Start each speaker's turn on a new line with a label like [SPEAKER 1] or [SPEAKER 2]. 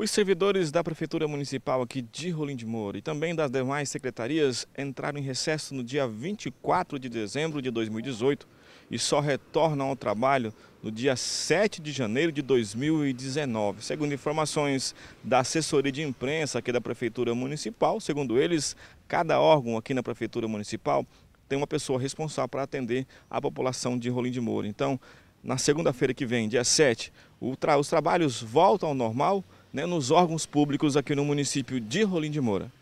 [SPEAKER 1] Os servidores da Prefeitura Municipal aqui de Rolim de Moura e também das demais secretarias entraram em recesso no dia 24 de dezembro de 2018 e só retornam ao trabalho no dia 7 de janeiro de 2019. Segundo informações da assessoria de imprensa aqui da Prefeitura Municipal, segundo eles, cada órgão aqui na Prefeitura Municipal tem uma pessoa responsável para atender a população de Rolim de Moura. Então, na segunda-feira que vem, dia 7, tra os trabalhos voltam ao normal né, nos órgãos públicos aqui no município de Rolim de Moura.